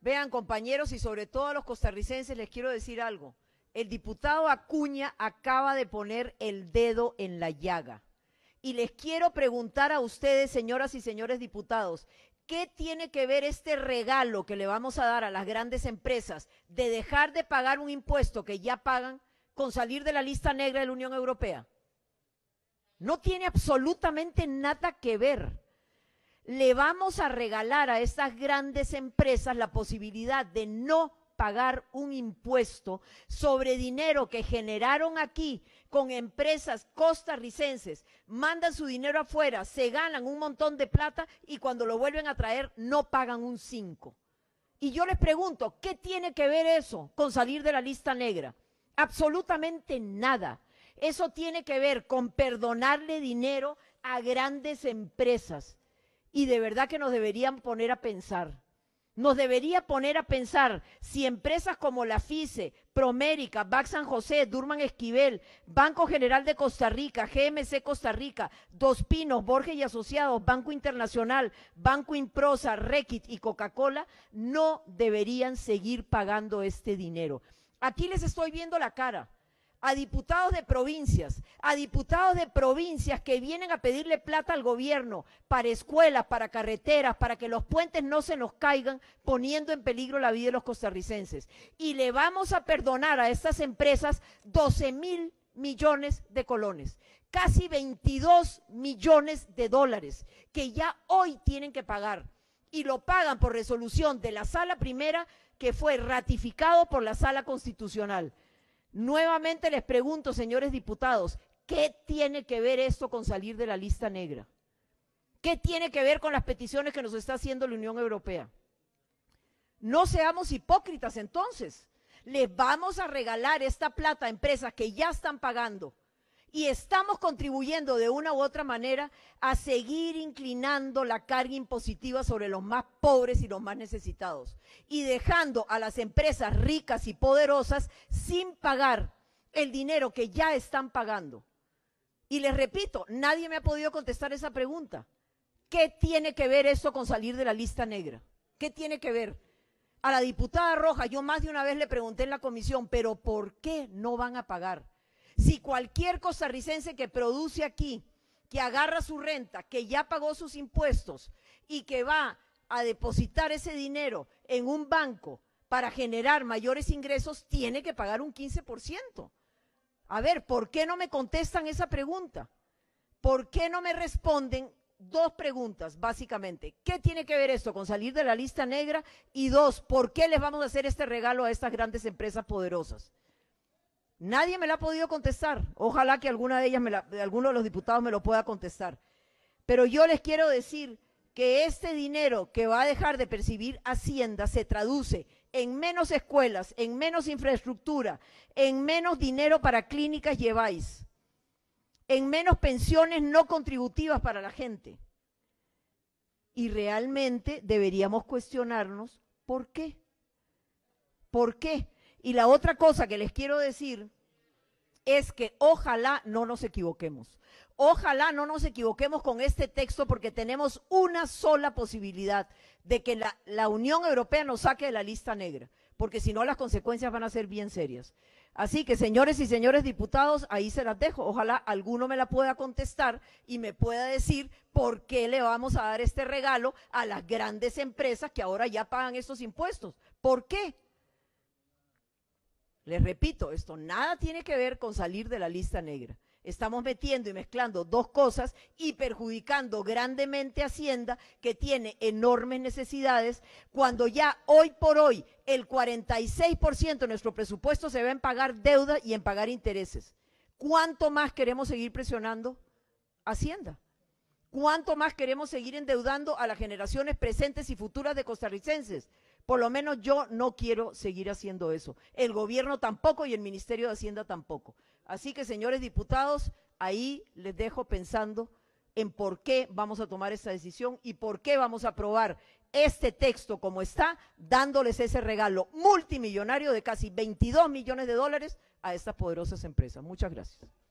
Vean, compañeros, y sobre todo a los costarricenses les quiero decir algo. El diputado Acuña acaba de poner el dedo en la llaga. Y les quiero preguntar a ustedes, señoras y señores diputados, ¿qué tiene que ver este regalo que le vamos a dar a las grandes empresas de dejar de pagar un impuesto que ya pagan con salir de la lista negra de la Unión Europea? No tiene absolutamente nada que ver le vamos a regalar a estas grandes empresas la posibilidad de no pagar un impuesto sobre dinero que generaron aquí con empresas costarricenses, mandan su dinero afuera, se ganan un montón de plata y cuando lo vuelven a traer no pagan un cinco. Y yo les pregunto, ¿qué tiene que ver eso con salir de la lista negra? Absolutamente nada. Eso tiene que ver con perdonarle dinero a grandes empresas y de verdad que nos deberían poner a pensar. Nos debería poner a pensar si empresas como la FICE, Promérica, BAC San José, Durman Esquivel, Banco General de Costa Rica, GMC Costa Rica, Dos Pinos, Borges y Asociados, Banco Internacional, Banco Improsa, Requit y Coca-Cola no deberían seguir pagando este dinero. Aquí les estoy viendo la cara a diputados de provincias, a diputados de provincias que vienen a pedirle plata al gobierno para escuelas, para carreteras, para que los puentes no se nos caigan, poniendo en peligro la vida de los costarricenses. Y le vamos a perdonar a estas empresas 12 mil millones de colones, casi 22 millones de dólares que ya hoy tienen que pagar y lo pagan por resolución de la sala primera que fue ratificado por la sala constitucional. Nuevamente les pregunto, señores diputados, ¿qué tiene que ver esto con salir de la lista negra? ¿Qué tiene que ver con las peticiones que nos está haciendo la Unión Europea? No seamos hipócritas entonces. Les vamos a regalar esta plata a empresas que ya están pagando y estamos contribuyendo de una u otra manera a seguir inclinando la carga impositiva sobre los más pobres y los más necesitados y dejando a las empresas ricas y poderosas sin pagar el dinero que ya están pagando. Y les repito, nadie me ha podido contestar esa pregunta. ¿Qué tiene que ver eso con salir de la lista negra? ¿Qué tiene que ver? A la diputada Roja, yo más de una vez le pregunté en la comisión, pero ¿por qué no van a pagar? Si cualquier costarricense que produce aquí, que agarra su renta, que ya pagó sus impuestos y que va a depositar ese dinero en un banco para generar mayores ingresos, tiene que pagar un 15%. A ver, ¿por qué no me contestan esa pregunta? ¿Por qué no me responden dos preguntas, básicamente. ¿Qué tiene que ver esto con salir de la lista negra? Y dos, ¿por qué les vamos a hacer este regalo a estas grandes empresas poderosas? Nadie me la ha podido contestar. Ojalá que alguna de ellas, alguno de los diputados me lo pueda contestar. Pero yo les quiero decir que este dinero que va a dejar de percibir Hacienda se traduce en menos escuelas, en menos infraestructura, en menos dinero para clínicas lleváis, en menos pensiones no contributivas para la gente. Y realmente deberíamos cuestionarnos por qué. ¿Por qué? Y la otra cosa que les quiero decir es que ojalá no nos equivoquemos. Ojalá no nos equivoquemos con este texto porque tenemos una sola posibilidad de que la, Unión Europea nos saque de la lista negra, porque si no las consecuencias van a ser bien serias. Así que, señores y señores diputados, ahí se las dejo. Ojalá alguno me la pueda contestar y me pueda decir por qué le vamos a dar este regalo a las grandes empresas que ahora ya pagan estos impuestos. ¿Por qué? Les repito, esto nada tiene que ver con salir de la lista negra. Estamos metiendo y mezclando dos cosas y perjudicando grandemente a Hacienda, que tiene enormes necesidades, cuando ya hoy por hoy el 46% de nuestro presupuesto se va en pagar deuda y en pagar intereses. ¿Cuánto más queremos seguir presionando Hacienda? ¿Cuánto más queremos seguir endeudando a las generaciones presentes y futuras de costarricenses? Por lo menos yo no quiero seguir haciendo eso. El gobierno tampoco y el Ministerio de Hacienda tampoco. Así que, señores diputados, ahí les dejo pensando en por qué vamos a tomar esta decisión y por qué vamos a aprobar este texto como está, dándoles ese regalo multimillonario de casi 22 millones de dólares a estas poderosas empresas. Muchas gracias.